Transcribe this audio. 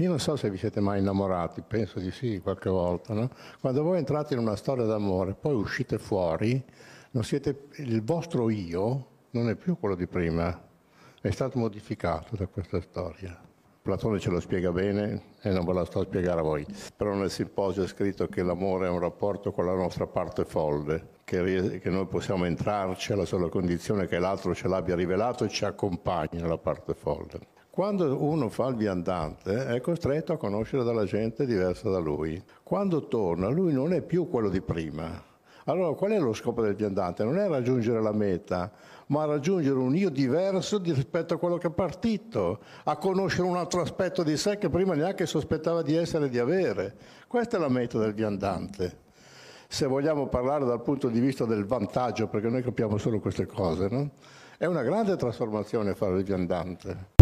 Io non so se vi siete mai innamorati, penso di sì qualche volta, no? Quando voi entrate in una storia d'amore, poi uscite fuori, siete, il vostro io non è più quello di prima, è stato modificato da questa storia. Platone ce lo spiega bene e non ve la sto a spiegare a voi, però nel simposio è scritto che l'amore è un rapporto con la nostra parte folle, che, che noi possiamo entrarci alla sola condizione che l'altro ce l'abbia rivelato e ci accompagni nella parte folle. Quando uno fa il viandante è costretto a conoscere della gente diversa da lui. Quando torna lui non è più quello di prima. Allora qual è lo scopo del viandante? Non è raggiungere la meta, ma raggiungere un io diverso rispetto a quello che è partito, a conoscere un altro aspetto di sé che prima neanche sospettava di essere e di avere. Questa è la meta del viandante se vogliamo parlare dal punto di vista del vantaggio, perché noi capiamo solo queste cose, no? è una grande trasformazione fare il viandante.